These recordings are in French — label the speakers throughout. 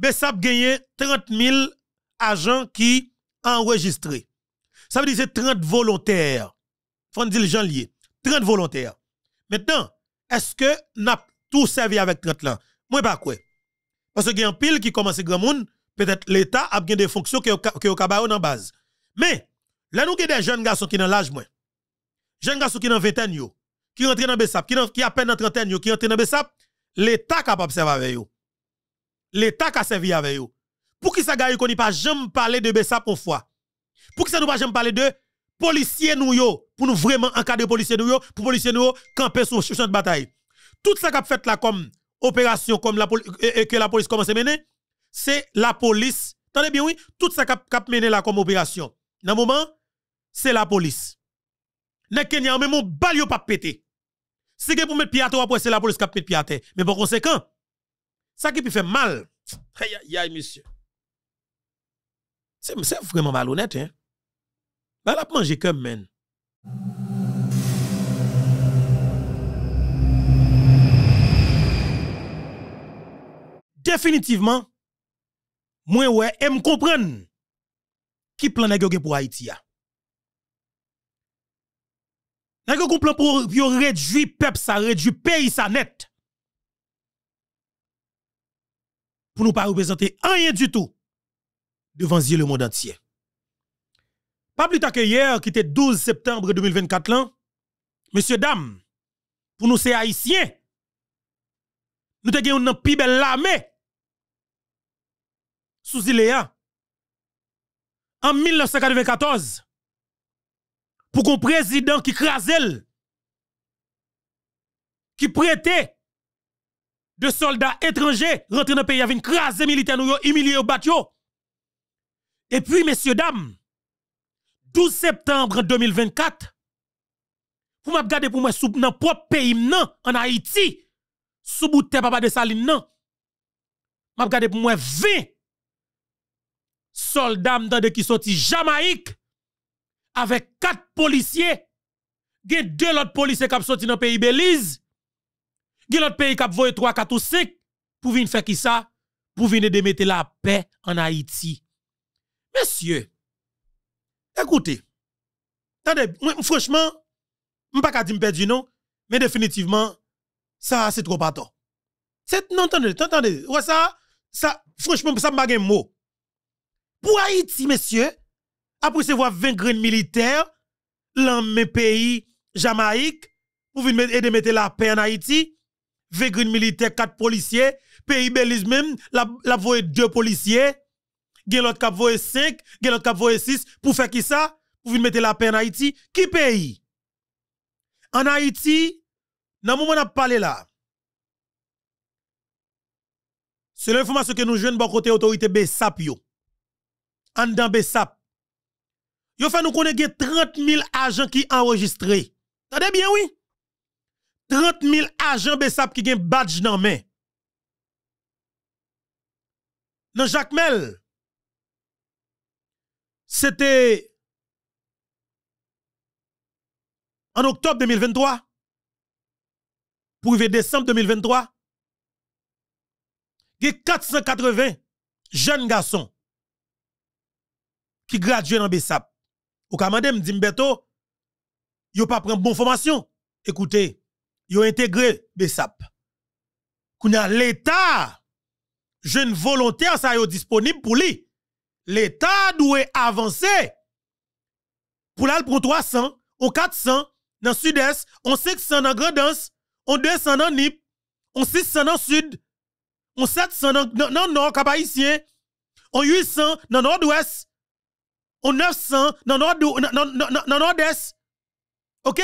Speaker 1: BESAP gagne 30 000 agents qui enregistrés. Ça veut dire 30 volontaires. les gens lié 30 volontaires. Maintenant, est-ce que avons tout servi avec 30 là Moi pas quoi. Parce que y a un pile qui commence grand monde, peut-être l'État a gagné des fonctions qui au cabayon dans base. Mais là nous avons des jeunes garçons qui ont l'âge moins. Jeunes garçons qui 20 ans. qui rentrent dans BESAP. qui, qui à peine dans ans. qui rentrent dans BESAP. l'État capable de servir avec eux l'État qui a servi avec eux. Pour qui ça gagne qu'on pas jamais parler de Bessa pour fois. Pour que ça nous pas jamais parler de policiers nous pour nous vraiment encadrer policiers nous yo pour policiers nous camper sur le champ de bataille. Tout ça qu'a fait là comme opération comme la et, que la police commence à mener, c'est la police. Tenez bien oui, tout ça qu'a qu'a mené là comme opération. Dans moment, c'est la police. le Kenya même mon balio pas pété. Si pour mettre pied à c'est la police qui a pété pied Mais par conséquent, ça qui peut faire mal. Aïe, aïe, aïe, monsieur. C'est vraiment malhonnête, hein. là, la manger comme men. Définitivement, moi, ouais, et me comprendre qui plan n'est pour Haïti. N'est-ce plan pour réduire le peuple, ça le pays, ça net. pour nous pas représenter rien du tout devant le monde entier. Pas plus tard que hier, qui était 12 septembre 2024, là, monsieur, dame, pour nous, c'est haïtien, nous avons une belle l'armée sous Iléa. En 1994, pour qu'on président qui crasait, qui prêtait de soldats étrangers rentrés dans le pays, avec craser militaire nous humilier au bateau. Et puis, messieurs, dames, 12 septembre 2024, vous m'avez regardé pour moi sous dans propre pays nan, en Haïti, sous bout de papa de Saline, non. m'avez regardé pour moi 20 soldats de qui sorti Jamaïque avec 4 policiers. Gen deux autres policiers qui sont dans le pays Belize. Il a l'autre pays qui a voyé 3, 4 ou 5 pour venir faire qui ça? Pour venir mettre la paix en Haïti. Messieurs, écoutez, franchement, je ne pas dire dire perdu non, mais définitivement, ça c'est trop pas non, attendez, attendez, ouais, ça, ça, franchement, ça m'a un mot. Pour Haïti, messieurs, après se voir 20 graines militaires, mes pays Jamaïque, pour venir aider mettre la paix en Haïti, Végrine militaire, 4 policiers. Pays Belize même, la, la voye deux policiers. Gen l'autre cap voye 5. gen l'autre cap voye 6. Pour faire qui ça? Pour venir mettre la paix en Haïti. Qui pays? En Haïti, dans le moment où on a parlé là, c'est l'information que nous jouons de côté autorité BESAP En dans BESAP. Yo fait nous connaître 30 000 agents qui enregistrés. Tendez bien, oui? 30 000 agents BESAP qui ont un badge dans main. Dans Jacques Mel, c'était en octobre 2023, pour arriver décembre 2023, il y a 480 jeunes garçons qui graduent dans BESAP Au me dit Beto, ils n'ont pas pris bonne formation. Écoutez, ont intégré BESAP. Kounya l'État, jeune volontaire, ça est disponible pour lui. L'État doit avancer pour là, 300, ou 400 dans sud-est, on 500 dans grand-dans, on 200 dans Nip, on 600 dans sud, on 700 dans, le nord cap on 800 dans nord-ouest, on 900 dans nord-est. OK?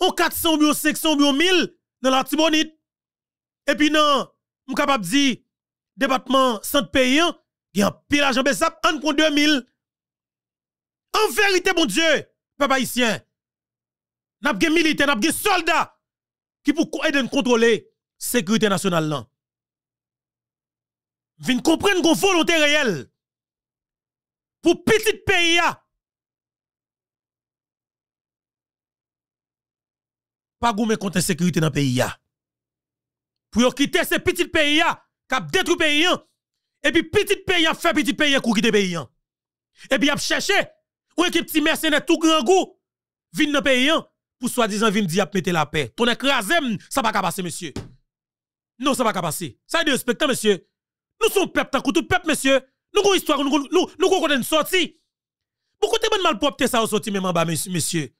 Speaker 1: on 400 ou 500 ou 1000 dans la Tibonite. Et puis non, je de dire, département centre paysan, hein, il y a un pile à on prend 2000. En vérité, mon Dieu, papa ici, n'a pas militaire, n'a pas soldat qui pour aider à contrôler la sécurité nationale. Là. Vin comprendre qu'on volonté réelle pour petit pays pas contre sécurité dans le pays. Pour quitter ces petits pays, qui détruit pays, et puis petit pays fait petit pays pour quitter pays. Et puis a cherché, ou équipe petit mercenaire tout grand goût, vin dans pays, pour soi-disant vin dire mettre la paix. Ton écraser ça pas passer, monsieur. Non, ça va pas passer. Ça est de respecter, monsieur. Nous sommes peuple, tant tout peuple, monsieur. Nous avons une histoire, nous avons une sortie. Beaucoup de mal pour ça sorti même en bas, monsieur.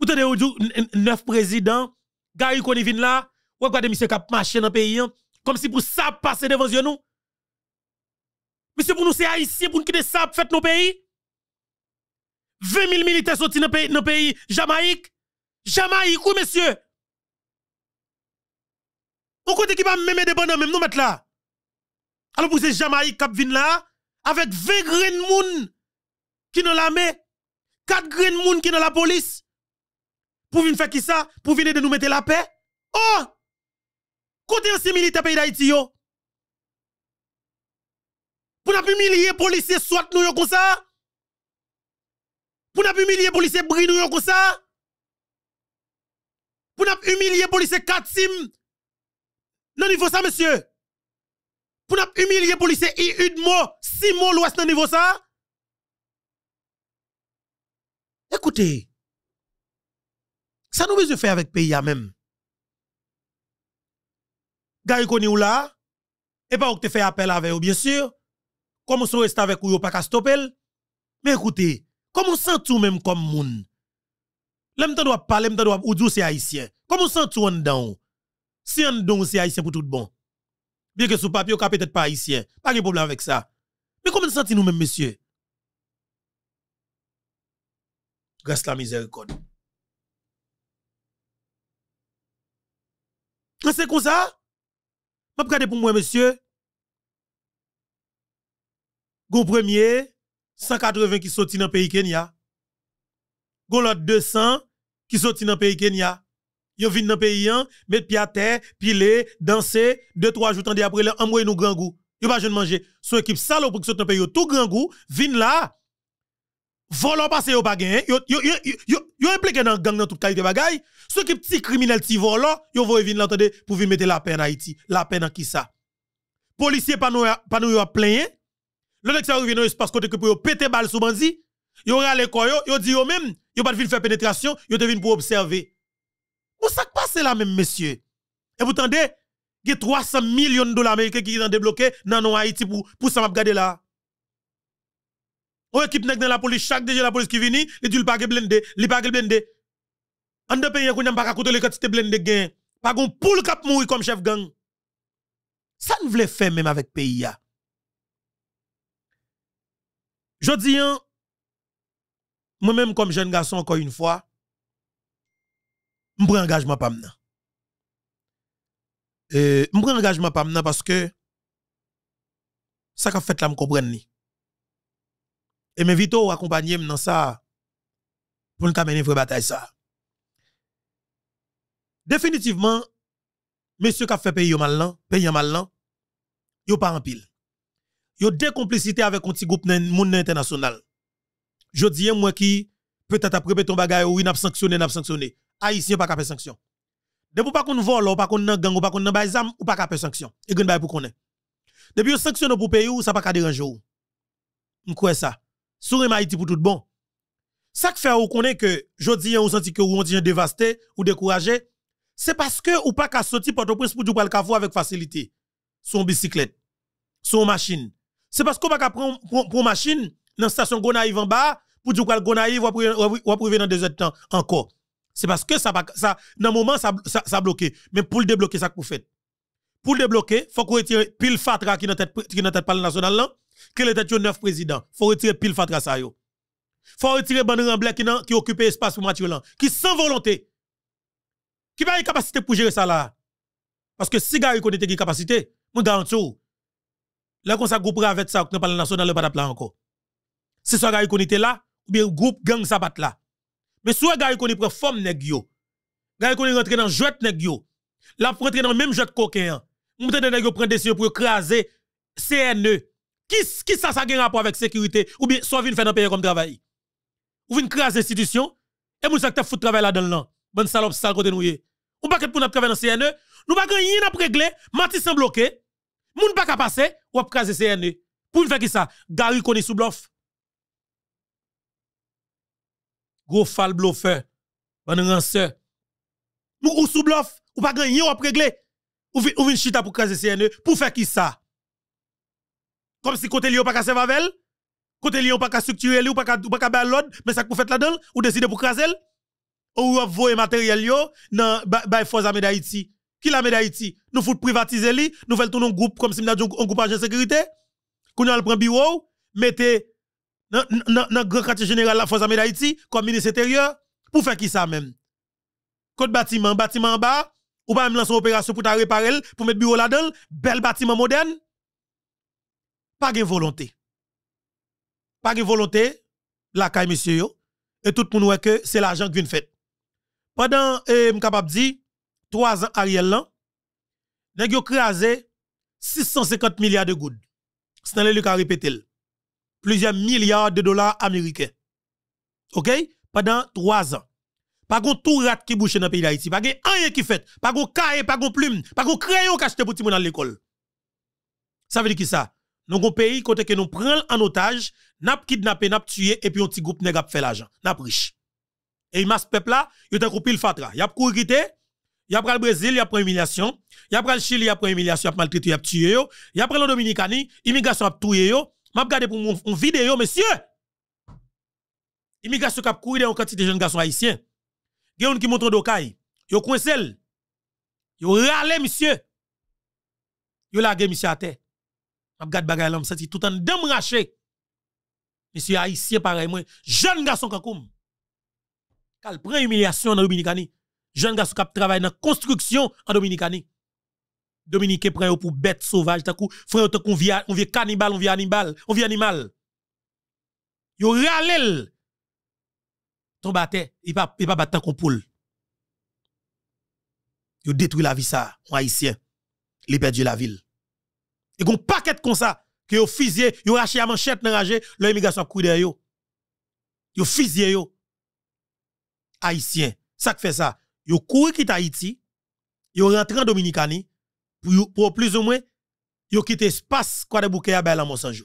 Speaker 1: Vous avez neuf présidents, Gary Konivin là, ou des monsieur qui marché dans le pays, hein. comme si pour ça passer devant nous. Monsieur, pour nous, c'est haïtien, pour nous quitter ça, faites nos pays. 20 000 militaires sont dans le pays, Jamaïque. Jamaïque, oui, monsieur. On côté qui va même dépendant, même nous mettre là. Alors, pour ces Jamaïque qui viennent là, avec 20 grains de monde qui dans l'armée, 4 grains de monde qui dans la police, pour venir faire qui ça, pour venir de nous mettre la paix. Oh! Côté ancien militaire pays d'Haïti yo. Pour nous humilier policiers soit nous comme ça. Pour nous humilier policiers bris nous comme ça. Pour nous humilier policiers Katim. Non niveau ça monsieur. Pour nous humilier policiers Iudmo, Simon l'ouest dans niveau ça. Écoutez. Ça nous besoin faire avec pays à même. Gary Koni ou là, et pas ou te fait appel avec ou bien sûr. Comme on reste avec ou pas qu'à stopper. Mais écoutez, comment on sent tout même comme moun? L'homme doit parler, l'homme doit ou que c'est haïtien. Comment on sent tout en dedans? Si en don c'est haïtien pour tout bon. Bien que sous papier, on peut-être pas haïtien. Pas de problème avec ça. Mais comment sentons nous même, monsieur? Grâce à la miséricorde. c'est comme ça, je regarde pour moi, monsieur. Gon premier, 180 qui sorti dans le pays Kenya. Gon l'autre 200 qui sorti dans le pays Kenya. Yo vin dans pays met hein, mettre pied à terre, pile, danser, deux trois jours tandis après là envoyer nous grand goût. Yo pas jeune manger. Son équipe salope pour qui sort dans pays tout grand goût, vin là, volant passé au bagage, hein. yo yo yo yo impliqué dans gang dans toute qualité bagaille, ceux qui petit criminel petit volant, yo vont venir l'entendre pour venir mettre la peine à Haïti, la peine en qui ça. Policier pas nous pas nous plein Le next arrive dans espace côté que pour péter balle sous bandi, yo ralé koyo, yo dit yo même, yo pas venir faire pénétration, yo venir pour observer. ou ça passe là même monsieur Et vous entendez, il y a 300 millions de dollars américains qui sont débloqués dans Haïti pour pour ça m'a regarder là. Ou équipe nèg dans la police, chaque DG la police qui vient, il dit le pas blindé, il pas blindé. En deux pays, on n'a pas côté le quantité blende gain. Pas gon poule cap mourir comme chef gang. Ça ne voulait faire même avec pays là. Je dis hein, moi-même comme jeune garçon encore une fois, je engagement pas m'nan. Je euh, prends engagement pas m'nan parce que ça qu'a fait là me ni. Et m'invite à accompagner dans ça pour nous mener une vraie bataille ça. Définitivement, monsieur qui a fait pays mal pays mal yo pas en pile. Yo des complicités avec un petit groupe monde international. Je dis moi qui peut-être après ton bagage oui n'a sanctionné n'a sanctionné. Haïtien pas faire sanction. Depuis pas qu'on vole, ou pas qu'on nan gang, ou pas qu'on nan baizam, ou pas faire sanction. Et gon pour qu'on ait. Depuis on sanctionne pour pays ou ça pas déranger ou. M'croit ça les Haïti pour tout bon. Ça que fait ou connaît que jodi on senti que ou on dit dévasté ou découragé, c'est parce que ou pas qu'à sortir Port-au-Prince pour du le cafou avec facilité. Son bicyclette, son machine. C'est parce qu'on pas qu'à prendre pour machine dans station Gonaïve en bas pour du le Gonaïve ou prouver dans deux heures temps encore. C'est parce que ça ça dans moment ça ça, bloqué, mais pour le débloquer ça que vous faites. Pour le débloquer, faut qu'on retire pile fatra qui dans tête le national là quel est le neuf président? Faut retirer pile fatra sa yo. Faut retirer Ban Remblais qui, qui occupe espace pour Mathieu Lan, qui sans volonté, qui pas une capacité pour gérer ça là. Parce que si Gary connaît qui capacité, mon garantis, là qu'on ça groupe avec ça, qu'on parle national, le pas là encore. Si soit Gary connaît là, ou bien groupe gang ça bat là. Mais soit Gary connaît prend forme nèg yo, Gary connaît rentrer dans jouet nèg yo, là rentrer dans même jouet coquin, hein, on peut nèg yo prendre décision pour écraser CNE. Qui, ça, ça a un rapport avec sécurité ou bien soit vient faire un pays comme travail? Ou vient créer des institutions et vous avez fait travail là-dedans. Bonne salope, sale côté nous. Ou pas que pour nous travailler dans CNE, nous pas rien à régler, Matis sont bloqué, moun pas qu'à passer, ou à craser CNE. Pour faire qui ça? Gary connaît sous bluff. Gros fal bluffer bon renseur. Nous ou sous bluff, ou pas rien à régler. Ou vient chita pour craser CNE, pour faire qui ça? Comme si côté n'avait pas qu'à avec côté n'avait pas qu'à structurer ou pas qu'à pas qu'à mais ça que vous faites là-dedans, ou décidez pour craser ou vous voyez matériel yo dans by force armée d'Haïti. Qui la d'Haïti Nous faut privatiser li, nous faisons tout un groupe comme si nous un groupe agent de sécurité. Qu'on a le prend bureau, mettez dans le grand quartier général la force armée d'Haïti comme ministre intérieur pour faire qui ça même. Code bâtiment, bâtiment en bas, ou pas même lancer opération pour réparer, pour mettre bureau là-dedans, bel bâtiment moderne pas de volonté. Pas de volonté, la caille, monsieur, yo, et tout le monde que c'est l'argent qui fait. Pendant, je eh, suis trois ans Ariel, là, nous crasé 650 milliards de gouttes. Stanley Lucas répété plusieurs milliards de dollars américains. OK? Pendant trois ans. Pas de tout rat qui bouche dans le pays d'Haïti. Pas rien qui fait. Pas de kaye, pas de plume, pas de crayon qui achète pour tout dans l'école. Ça veut dire qui ça? Nous avons un pays côté que nous prenons en otage, nous kidnappé, nous tué, et puis un petit groupe faire fait l'argent, n'a riche. Et il ce peuple là, il a coupé le fatra. Il a couru il a pris le Brésil, il a pris humiliation. Il a pris le Chili, il a pris humiliation, il a maltraité, il a tué. Il a pris le Dominicani, immigration a tué. Je regarde pour mon vidéo, messieurs. Immigration qui a couru dans une quantité de jeunes garçons haïtiens. Il y a qui montre a Yo coincel. Ils râle, monsieur. Yo lage, monsieur, à terre. M'a gade bagay l'homme tout en dem Monsieur haïtien pareil moi, jeune garçon kakoum. Kal prend humiliation en Dominicani. Jeune garçon qui travaille dans construction en Dominicani. Dominique prend pour bête sauvage coup, frère on vit cannibale, on vit animal, on vit animal. Yo ralel. Ton bate, il n'y il pas battu. qu'on poule. Yo détruit la vie ça, Un haïtien. Il perdu la ville. Il y paquette comme ça que yo fusillé, yo achetez à manchette dans l'âge, l'immigration a yo. Yo yo. Haïtien, ça qui fait ça. Yo couru quitte Haïti, yo rentre en Dominicanie pour, plus ou moins yo l'espace espace quoi de bouquet à la Monsanjou.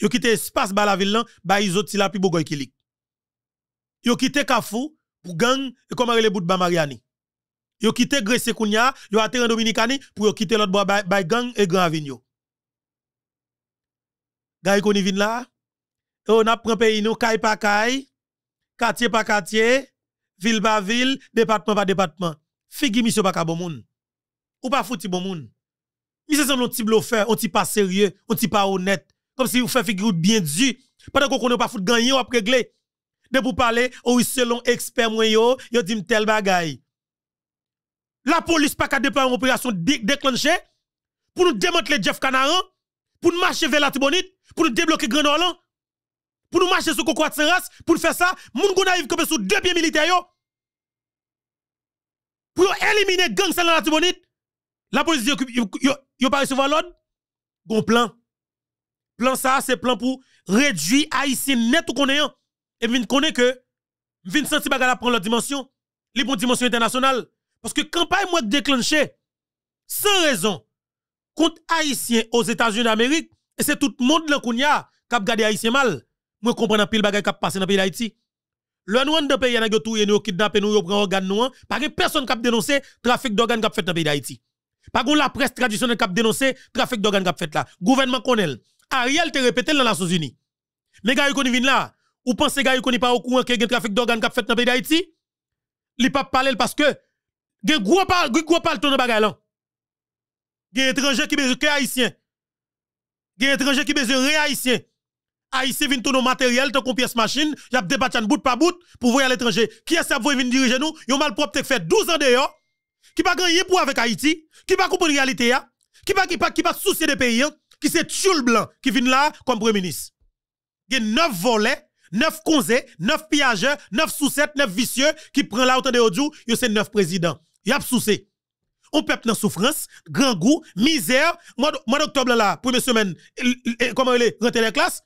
Speaker 1: Yo quitte l'espace ba la ville ba Isotila la pi bogoy kilik. Yo quitte Kafou pour gang et comment le bout de Mariani. Yo quitte Grèce Kounia, yo atterri en Dominicanie pour quitter l'autre bois ba gang et Grand Avignon qu'on Koni vin là. Euh, on a pris pays nous, caille par caille, quartier par quartier, ville par ville, département par département. Figi monsieur pas bon moun. Ou pas fouti bon moun. Monsieur semble un petit bluffeur, un petit pas sérieux, un petit pas honnête. Comme si vous faites figure bien du. Pendant qu'on connaît pas fout gagner ou après régler. De vous parler, oh ou selon expert moi yo, yo dit tel bagay. La police pas qu'à déployer une opération déclenchée pour nous démanteler Jeff Canaran, pour nous marcher vers la Tibonite pour nous débloquer Grand pour nous marcher sur Coco de race, pour nous faire ça, nous gon arrive comme sous deux pieds militaires pour éliminer gangs dans la Tibonite. La police dit yo pas recevoir l'ordre. Bon plan. Plan ça c'est plan pour réduire haïtien net ou connaît hein. et vinn connaît que Vincent senti prend l'autre dimension, les dimension internationale parce que campagne moi déclenché. sans raison contre haïtien aux États-Unis d'Amérique et c'est tout le monde qui a gardé Haïtien mal. Moi, je comprends un pile qui a passé dans le pays d'Haïti. Le noir de pays, n'a tout, nous kidnappé, nous des organes nous, hein. pas que personne qui a dénoncé trafic d'organes qui a fait dans le pays d'Haïti. Pas la presse traditionnelle qui a dénoncé trafic d'organes qui a fait là. Gouvernement connaît. Ariel te répété dans les Nations Unies. Mais gars, qui viennent là, ou pensez gars, qui pas au courant qu'il y trafic d'organes qui a fait dans le pays d'Haïti? Il pas parce que, il y a gros parle, gros parle là. Il y a étrangers qui haïtiens des étrangers qui besoin ré haïtien. Haïtien vient tourner matériel, tant qu'on pièce machine, y a un bout par bout pour voir à l'étranger. Qui est-ce qui nous diriger nous? Yon mal propre fait 12 ans dehors, qui pas gagné pour avec Haïti, qui pas comprendre la réalité, hein? qui pas pas qui soucier des pays, hein? qui c'est Tchoul Blanc qui vient là comme premier ministre. Il y a 9 volets, 9 conseils, 9 pillageurs, 9 sous 7, 9 vicieux qui prennent là autant de audio, Ils c'est 9 présidents. Y a soucié on peuple dans souffrance, grand goût, misère. Moi, d'octobre là, première semaine, comment il est, rentrer les classes,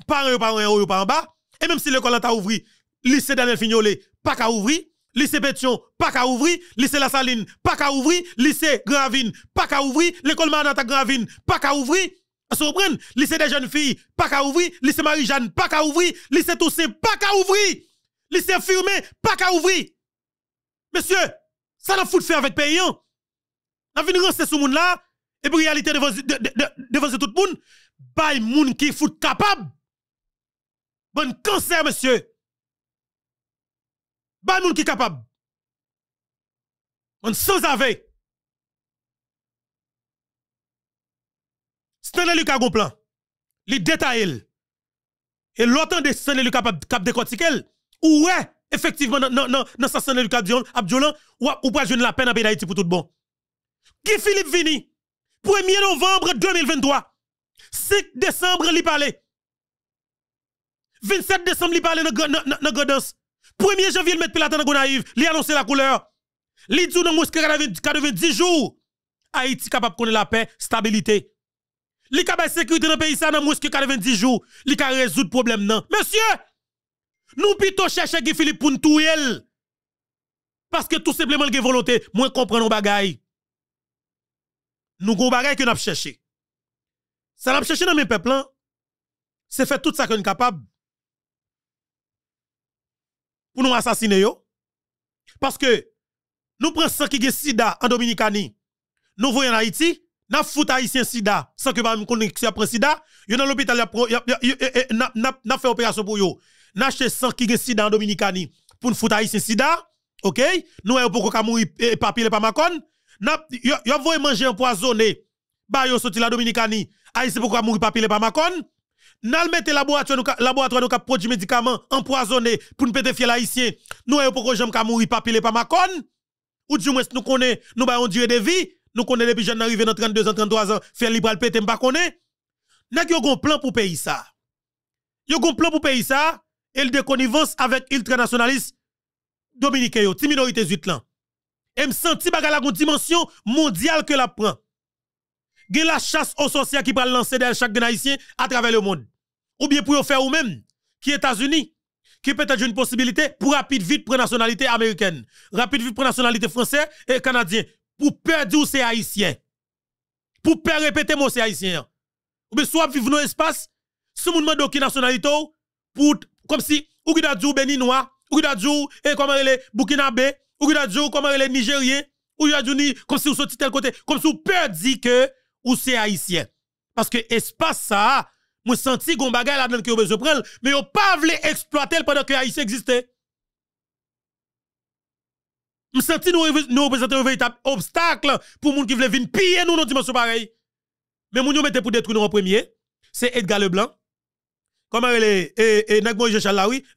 Speaker 1: haut par en haut, pas en bas. Et même si l'école a ouvert, lycée Daniel Fignolé, pas qu'à ouvrir, lycée Pétion, pas qu'à ouvrir, lycée La Saline, pas qu'à ouvrir, lycée Gravine, pas qu'à ouvrir, l'école Manata Gravine, pas qu'à ouvrir. Vous comprenez? Lycée des jeunes filles, pas qu'à ouvrir, lycée Marie-Jeanne, pas qu'à ouvrir, lycée Toussaint, pas qu'à ouvrir, lycée Firmé, pas qu'à ouvrir. Monsieur, ça n'a fout de faire avec payant. Hein. N'a venu renseigner ce monde là, et puis réalité devant, de, de, de, il tout le monde, bay moun qui fout capable. Bon cancer, monsieur. Bay moun qui capable. On sans avec. Stanley Lucas a plan. Le détaille. Et l'autant de Stanley capable cap décortiquer. Ouais, effectivement, dans sa Stanley Lucas Abdiolan, ou pas jeune la peine à Haïti pour tout bon. Qui Philippe Vini, 1er novembre 2023, 5 décembre, li parlait. 27 décembre, il parlait dans Godos. 1er janvier, il met Pilatan dans Gonaïve, il annonce la couleur. li dit dans Mouskera 90 jours, Haïti capable de la paix, stabilité. Li capable de sécurité dans le pays, ça dans Mouskera 90 jours, il ka résoudre le problème. Non. Monsieur, nous plutôt chercher Guy Philippe pour nous Parce que tout simplement, il a volonté, moins comprendre nos bagailles nous avons des que nous avons cherché. Ça nous cherché dans mes peuples, hein. c'est faire tout ça que nous sommes capables pour nous assassiner. Parce que nous prenons ce qui est sida en Dominicanie, nous voyons en Haïti, nous foutons Haïtien sida sans que nous connaissions après sida, nous dans l'hôpital, eh, eh, nous fait opération pour eux. Nous achetons 100 qui est sida en Dominicanie pour nous foutre Haïtien sida, ok? Nous avons beaucoup de mourir et papier et pas macon. Yo voye manger empoisonné. Ba yo sorti la Dominicani. ici pourquoi mourir pas pile par macon? Nal mette laboratoire nous laboratoire nous produit médicaments empoisonné pour nous péter fiel haïtien. Nous ayo pourquoi j'aime ka mourir par pile pa macon? Ou du moins nous connaît nous ba on durée de vie, nous connaît depuis jeune arrivé dans 32 ans 33 ans, faire libre le péter pa konnen Nèg yo gon plan pour payer ça. Yo gon plan pour pays ça, et le déconnivence avec ultranationaliste dominicain yo, ti minorité 8 lan et me senti baga la dimension mondiale que la prend. Gen la chasse aux sorcières qui va lancer derrière chaque haïtien à travers le monde. Ou bien pour faire ou même qui États-Unis qui peut être une possibilité pour rapide vite prendre nationalité américaine, rapide vite prendre nationalité française et canadienne. pour perdre c'est haïtien. Pour perdre répéter moi c'est haïtien. Ou bien soit vivre dans espace, si moun mande qui nationalité pour comme si ou qui da djou béninois, ou qui da et comment elle est burkinabé ou qui a dit, comment les Nigériens, ou y a comme si vous de tel côté, comme si vous perdiez que ou c'est haïtien. Parce que espace ça, moi senti qu'on bagaille là-dedans que vous besoin prendre, mais vous pas voulu exploiter pendant que Haïti existait. Je senti nous, nous représenter un véritable obstacle pour les gens qui voulaient venir piller nous dans dimension pareil. Mais nous mettez pour détruire nous en premier, c'est Edgar Leblanc. Comment elle est, et, et, et Nagmo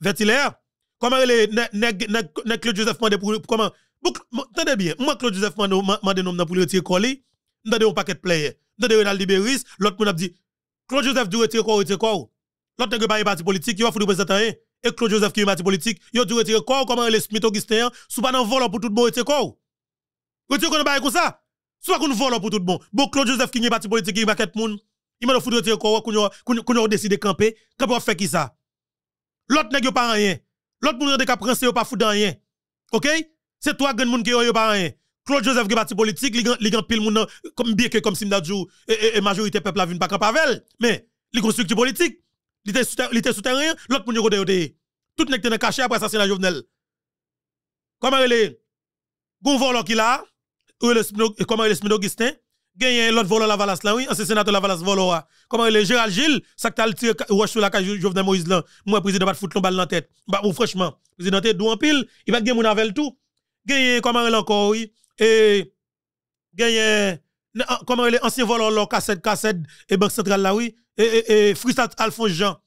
Speaker 1: Vertilaire. Comment les Claude Joseph Mande pour comment Tendez bien, moi Claude Joseph Mande nom pour retirer colis, nous avons un paquet de players. Nous avons Renal Liberis, l'autre monde a dit Claude Joseph doit retirer quoi, retirer quoi L'autre n'est pas parti politique, il va foutre président hein? et Claude Joseph qui est parti politique, il doit retirer quoi comment les Smith Augustin sous pas dans vol pour tout bon et retirer quoi Retirer qu'on comme ça Soit qu'on vole pour tout bon Bon, Claude Joseph qui est parti politique, il va le monde. Il m'a foutu retirer quoi qu'on a décidé de camper. Quand on fait qui ça L'autre n'est pas rien. L'autre monde de cap pas fou dans rien. OK C'est toi grand monde qui yo pas rien. Claude Joseph qui parti politique, li grand pile monde comme bien que comme si et, majorité peuple la vinn pas camp avec mais li constructeur politique, Il était souterrain, l'autre monde yo côté Tout nèg dans caché après assassinat Jovenel. Comment elle est Gon volo qui là, comment il est Smino Gistin Gagné l'autre volant la valasse là, oui, ancien sénateur la valasse volo Comment il est Gérald Gilles, ça que tiré roche sur la cage Jovenel Moïse là. Moi président pas foutre balle dans tête. Bah ou franchement, président tête en pile, il va gagner mon avec tout. Gagné comment il encore oui et gagné ah, comment il est ancien volant là cassette cassette et banque centrale là oui et et, et Alphonse Jean,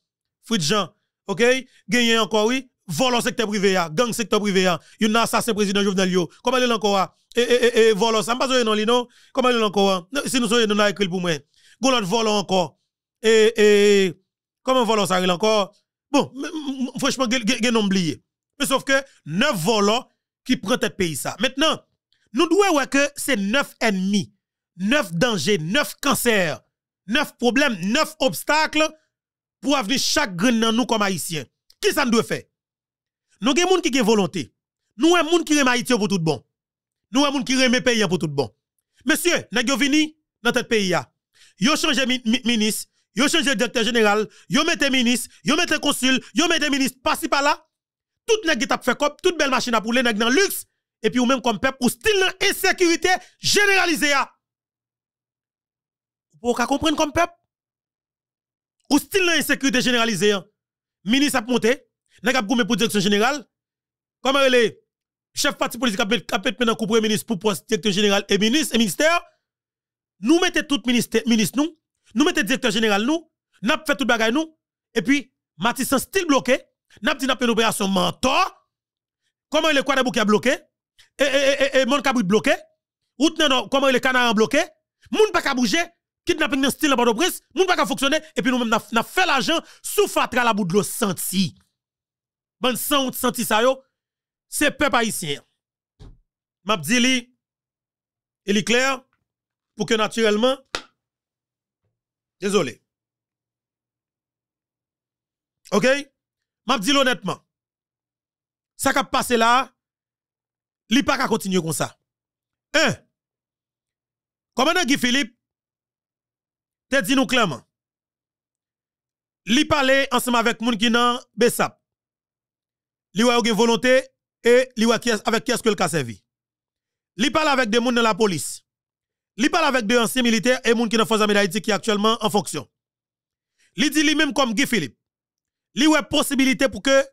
Speaker 1: Fritz Jean, OK? Gagné encore oui, volant secteur privé, gang secteur privé, il y a assassin président Jovenel yo. Comment est encore Et et et volant, ça pas non non. Comment est encore Si nous sommes non écrit pour moi. Gon l'autre encore. Et eh, et eh, comment volant ça encore Bon, franchement, gen oublié. Mais sauf que neuf volants qui prennent tête pays ça. Maintenant, nous devons voir que c'est neuf ennemis, neuf dangers, neuf cancers, neuf problèmes, neuf obstacles pour avenir chaque grain dans nous comme haïtiens. Qui ça nous doit faire nous avons des gens qui ont volonté. Nous avons des gens qui aiment Haïti pour tout bon. Nous avons des gens qui aiment pays pour tout bon. Monsieur, nous avons venu dans notre pays. avons changé ministre, vous changé directeur général, mis mettez ministre, mis mettez consul, yo mettez ministre, par-ci par-là. Tout le qui fait cop, toute belle machine à pouler, nèg dans luxe et puis ou même comme peuple ou style dans l'insécurité généralisée. Vous pouvez comprendre comme peuple ou style dans insécurité généralisée. Ministre a monté, N'a pas goumé pour direction générale. Comment elle est? Chef parti politique a fait maintenant coup premier ministre pour poste directeur général et ministre et ministère. Nous mettons tout ministre, ministre nous. Nous mettons directeur général nous. N'a fait tout bagage nous. Et puis, Matissan style bloqué. N'a dit n'a pas une opération mentor. Comment il est qui a bloqué? Et, et, et, et, mon cabri bloqué. Ou comment le est canard bloqué. Moun pas qu'à bouger kidnapping dans style Port-au-Prince, moun pas fonctionner et puis nous même n'a fait l'argent sous fatra la bout de l'eau senti ban sans ou senti sa yo, c'est peuple haïtien. Je dit li, il est clair, pour que naturellement, désolé. Ok? M'a dit honnêtement, ça qui passé là, li pas qu'à continuer comme ça. Un, commandant Guy Philippe, te dit nous clairement, li parle ensemble avec moun qui nan Bessap li wè une volonté et li wè avec qui est-ce que le cas servi. Li parle avec des gens dans la police. Li parle avec des anciens militaires et gens qui dans force d'Haïti qui actuellement en fonction. Li dit lui-même comme Guy Philippe. Li wè possibilité pour que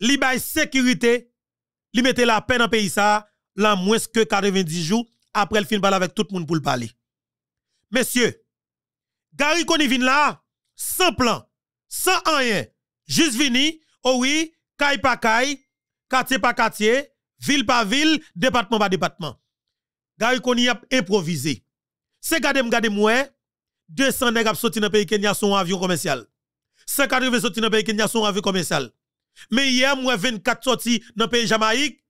Speaker 1: li bay sécurité, li mette la peine en pays ça, la moins que 90 jours après le film parle avec tout le monde pour le parler. Messieurs, Gary Konivin là, sans plan, sans rien, juste vini, oh oui, caille par caille, quartier par quartier, ville par ville, département par département. Gary Koni a improvisé. C'est gade gade moué, 200 nègres ap sorti dans pays Kenya son avion commercial. 180 sorti dans pays Kenya son avion commercial. Mais hier moi 24 sorti dans pays Jamaïque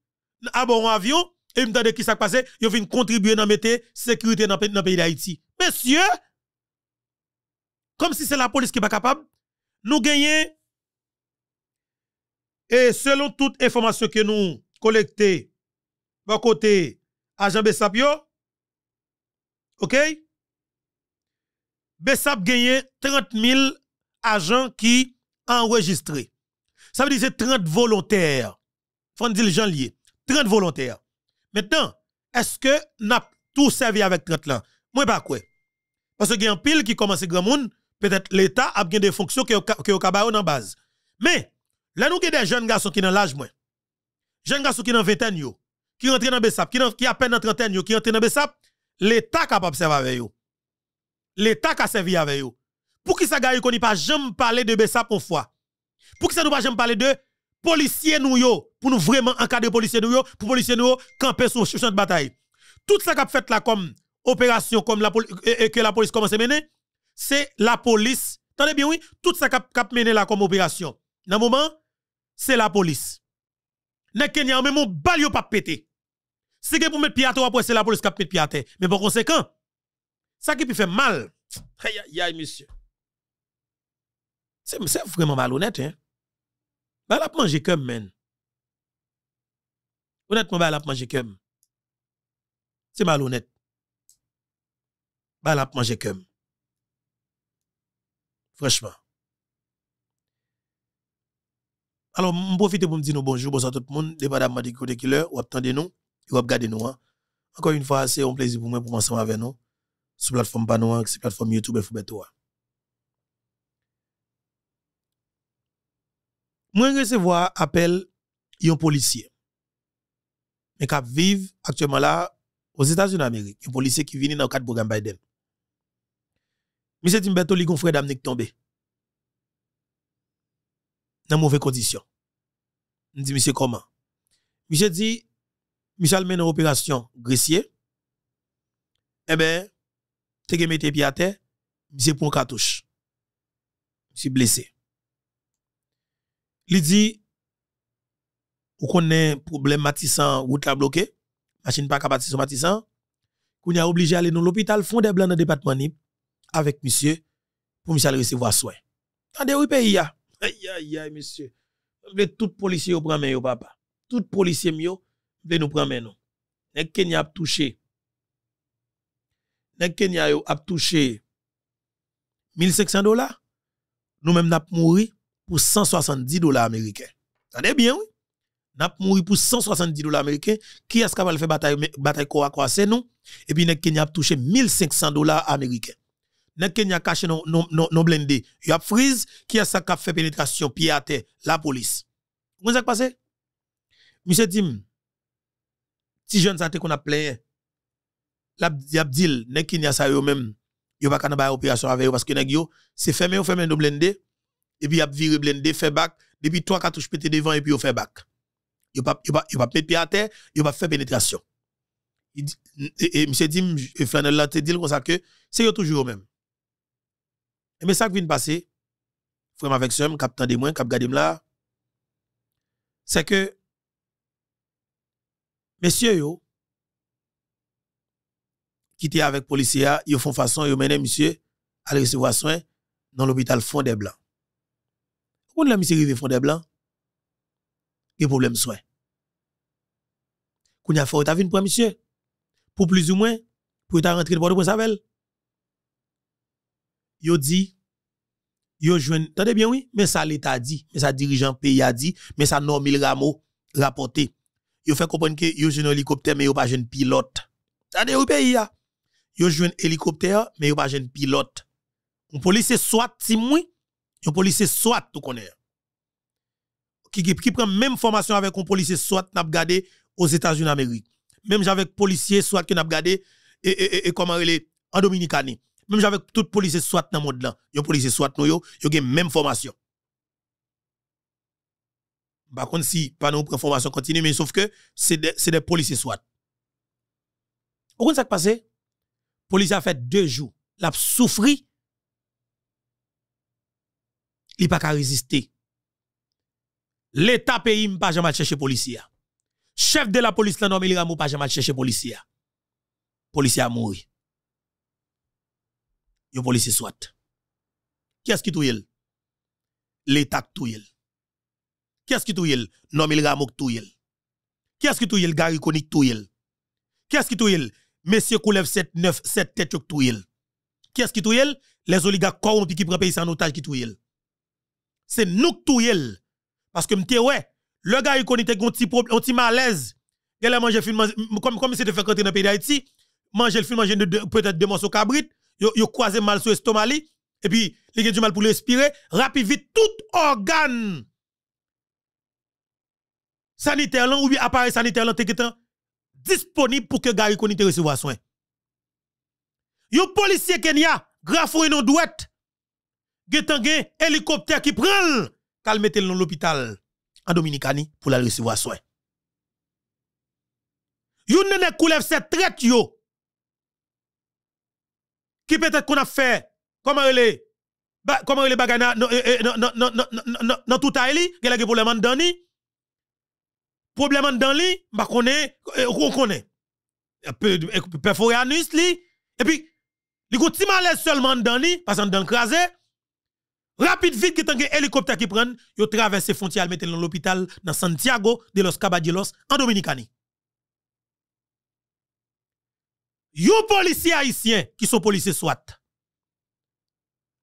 Speaker 1: à bon avion et me dit qui s'est passé, yo vinn contribuer dans mettre sécurité dans pays d'Haïti. Messieurs, comme si c'est la police qui n'est pas capable, nous gagnons et selon toute information que nous collectons, par côté agent Bessapio, ok? Bessap gagne 30 000 agents qui enregistré. Ça veut dire 30 volontaires. Fondil Jean Lié, 30 volontaires. Maintenant, est-ce que n'a tout servi avec 30 là? Moi, pas quoi. Parce qu'il y a un pile qui commence grand monde, peut-être l'État a bien des fonctions qui ont dans base. Mais, Là, nous avons des jeunes garçons qui ont dans l'âge moins. Jeunes garçons qui sont dans ans, qui rentrent dans Bessap, qui, qui à peine dans trentaine, qui rentrent dans Bessap, l'État capable pas servir avec eux. L'État a servi avec eux. Pour qui ça gagne qu'on n'y pas jamais parlé de Bessap pour fois? Pour qui ça nous pas jamais parlé de policiers nous pour nous vraiment encadrer policiers nous yo, pour policiers nous camper sur le champ de bataille. Tout ça qu'a fait là comme opération, comme la, que la police commence à mener, c'est la police. tenez bien, oui, tout ça qu'a mené là comme opération. Dans le moment, c'est la police. Les Kenyans, même mon bal yo pas pété. Si vous pour mettre pied à terre, c'est la police qui a pied à terre. Mais par conséquent, ça qui peut faire mal. Aïe, aïe, aïe, monsieur. C'est vraiment malhonnête, hein. Bah, la manger comme, men. Honnêtement, bah, la manger comme. C'est malhonnête. Bah, la manger comme. Franchement. Alors, je profite pour me dire bonjour, bonsoir tout le monde, dépendamment de côté killer, vous ou attendez nous, ou regardez nous. Hein. Encore une fois, c'est un plaisir pour moi pour commencer avec nous, sur la plateforme Panoa, sur la plateforme YouTube et Foubetoa. Moi, recevoir appel un policier, mais qui vivent actuellement là aux États-Unis d'Amérique, un policier qui vient dans le cadre du programme Biden. Monsieur Timberto, il y frère tombé dans mauvaises condition. Je dis, monsieur, comment? Monsieur dit, Michel mène une opération grecier. Eh bien, tu as mis tes pieds à terre, monsieur prend cartouche. Monsieur blessé. Il dit, ou connaît problème matissant, route la bloquée, machine pas capable de matissant, qu'on a obligé d'aller dans l'hôpital fond des blancs dans le département avec monsieur pour Michel recevoir soin. Attendez, oui, pays, a? Aïe, aïe, aïe, monsieur. Vle tout policier yo prend yo, papa. Tout policier yo, vle nous prenons nous. nou. Nek Kenya a touché. Nek Kenya yo a touché 1500 dollars. Nous même pas mouri pour 170 dollars américains. C'est bien, oui. pas mouri pour 170 dollars américains. Qui est-ce qui va faire bataille, bataille quoi quoi c'est nous? Et puis Nek Kenya a touché 1500 dollars américains dans Kenya caché non non non blindé. Il y a frise qui a ça qui fait pénétration pied à terre la police. Vous ça passé Monsieur Tim Ti jeune ça qu'on a plein. La Abdil dans Kenya ça yo même yo pas capable opération avec parce que nèg yo c'est fermé on fermé non blindé et puis y a viré blindé fait back depuis trois cartouches pété devant et puis yo fait back. Yo pas yo pas yo pied à terre, yo pas faire pénétration. Et, et, et monsieur Dim Flanel là te dit comme ça que c'est toujours même. Et mais ça qui vient de passer, frère avec cap des moins, cap gardé là, c'est que, messieurs, yo, qui étaient avec policiers, ah, ils font façon, ils mènent monsieur à recevoir soin dans l'hôpital Fond des Blancs. Quand le monsieur qui Fond des Blancs, il y a problème soin. Quand a fait, T'as pour monsieur, pour plus ou moins, pour rentrer de bord de avec yo dit yo jouen tendez bien oui mais ça l'état dit mais ça dirigeant pays a dit mais ça Normil Rameau rapporté yo fait comprendre que yo un hélicoptère mais yo pas jeune pilote tendez ou pays a yo jouen hélicoptère mais yo pas jeune pilote un policier soit timoui un policier soit tout connaît qui, qui, prend même formation avec un policier soit n'a regardé aux États-Unis d'Amérique même avec policier soit que n'a et, et, comment il est en Dominicane même avec toute police soit dans le monde là, yon police SWAT nous yo, yo même formation. Par contre si pas nous prend formation continue mais sauf que c'est des c'est policiers SWAT. c'est ce ça qui passé, police a fait deux jours, l'a souffri. Il pas qu'à résister. L'état pays pas jamais chercher policier. Chef de la police là il ramou pas jamais chercher policier. Policier a mouru yo pour soit. Qui est-ce qui touille L'État touille. Qui est-ce qui touille Nomil Ramok touille. Qui est-ce qui touille Gary Konik touille. Qui est-ce qui touille Monsieur Koulev 797 7 tête touille. Qui est-ce qui touille Les oligarques corrompus qui prennent pays en otage qui touille. C'est nous qui touille. Parce que m'te ouais, le gars Konik te un petit malaise. Il a mangé film comme comme c'était fait quand dans le pays d'Haïti, manger le film manger peut-être deux morceaux cabrit yo, yo mal sur l'estomac et puis il ont du mal pour respirer, rapide vite tout organe sanitaire ou bien appareil sanitaire hein, disponible pour que Gary Koni te recevoir soin. Yon policier Kenya, grafou yon douette, getan gen hélicoptère qui prend kal mette dans l'hôpital en Dominicani pour la recevoir soin. Yon nene koulev cette traite yo, qui peut-être qu'on a fait, comment elle comment elle est dans tout Haïti, quel est le problème en Le Problème en Dani, bah euh, connaît, on connaît. perforé anus li, et puis, il go ti seulement dans lui, parce qu'on dans crasé. Rapide vite qui un hélicoptère qui prend, yo traverse frontière mettre dans l'hôpital dans Santiago de los Caballeros en Dominicani. yon policiers haïtien qui sont policiers soit.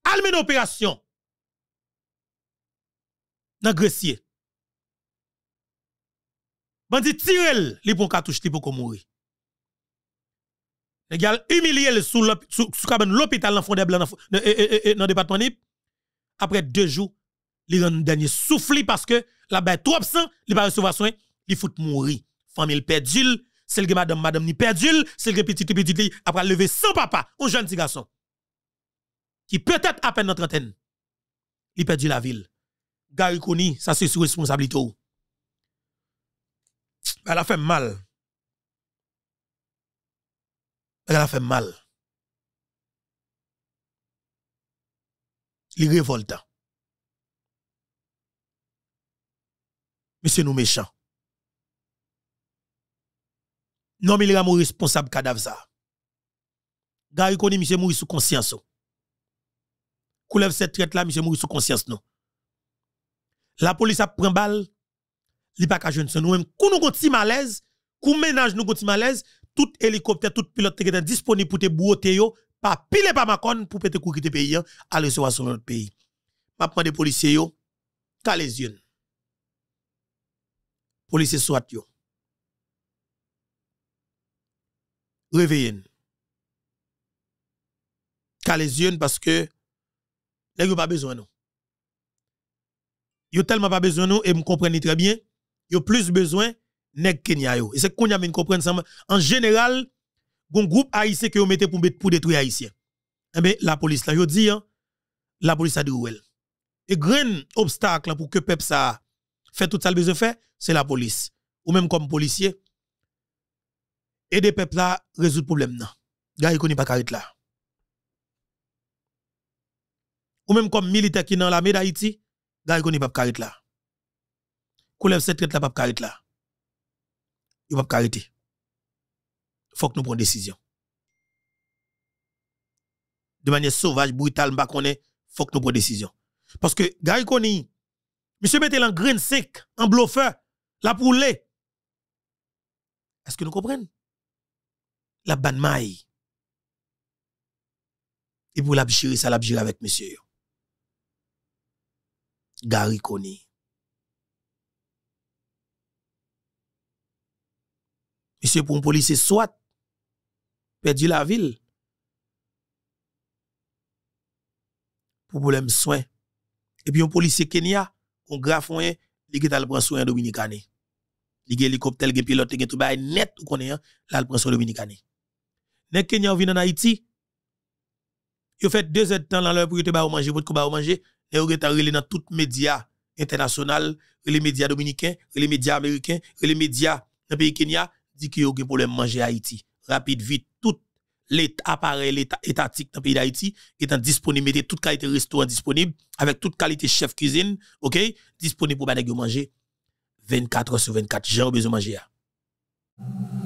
Speaker 1: Almen opération. Dans Gressier. Bandi tirel, li pour cartouche, li pour mourir. Les gars humilié sous l'hôpital dans fond eh, eh, eh, dans le département Après deux jours, li rend dernier souffle parce que la bête trop absent, li pas recevoir soin, li fout mourir. Famille perdue celle que madame, madame ni perdule, celle que petit, petit, petit, après lever sans papa, un jeune petit garçon, qui peut-être à peine notre trentaine, il perdu la ville. Gary ça c'est sous responsabilité. Elle a fait mal. Elle a fait mal. Il révoltant. Monsieur nous méchants. Non, mais il est responsable cadavre ça. Gary connaît monsieur mouri sous conscience. Oh. lève cette traite là, monsieur mouri sous conscience non. La police a pris balle, li pas qu'à jeune nous même kou nous gonti malaise, kou ménage nous à malaise, tout hélicoptère, tout pilote qui est disponible pour te bouoter yo, pas pile pas macon pour te courir te pays hein, Allez, recevoir sur notre pays. M'a prendre des policiers yo, les yeux. Policiers soit yo. réveillez les vous parce que vous n'avez pas besoin nous. Vous n'avez tellement pas besoin nous et me comprenez très bien, vous avez plus besoin nèg Kenya yo. Et c'est qu'on a même comprendre ça en général un groupe haïtien que vous mettez pour détruire haïtien. Haïtiens, eh la police là, je dis hein, la police a de ouel. Et grand obstacle pour que peuple ça fait tout ça le besoin faire, c'est la police. Ou même comme policier, et des peuples là résoudre problème là. Gars, ils pa pas de là. Ou même comme militaire qui dans l'armée d'Haïti, gars, n'y pa pas carré là. Koulève cette traite là pas carré là. Il pas Il Faut que nous prenions décision. De manière sauvage, brutale, il faut que nous prenions décision. Parce que gars, Monsieur mettez en grain 5, en bluffeur, la poule. Est-ce que nous comprenons la ban Et pour la ça la avec monsieur. Gary Monsieur pour un policier soit perdu la ville. Pour problème soin. Et puis un policier Kenya, un grave il est allé prendre soin dominicain. Il un hélicoptère, il pilote, il a un net, ou connaît, là, hein, il prend soin dominicain les Kenyans viennent en Haïti, ils fait deux heures de temps dans leur pour te ba manger, pour te manger, et ils ont dans tous les médias internationaux, les médias dominicains, les médias américains, les médias dans le pays Kenya, dit qu'ils ont a un problème manger Haïti. Rapide, vite, tout l'appareil étatique dans le pays d'Haïti est disponible, toute qualité restaurant disponible, avec toute qualité chef cuisine, ok, disponible pour manger 24 heures sur 24. J'ai besoin de manger. Hein.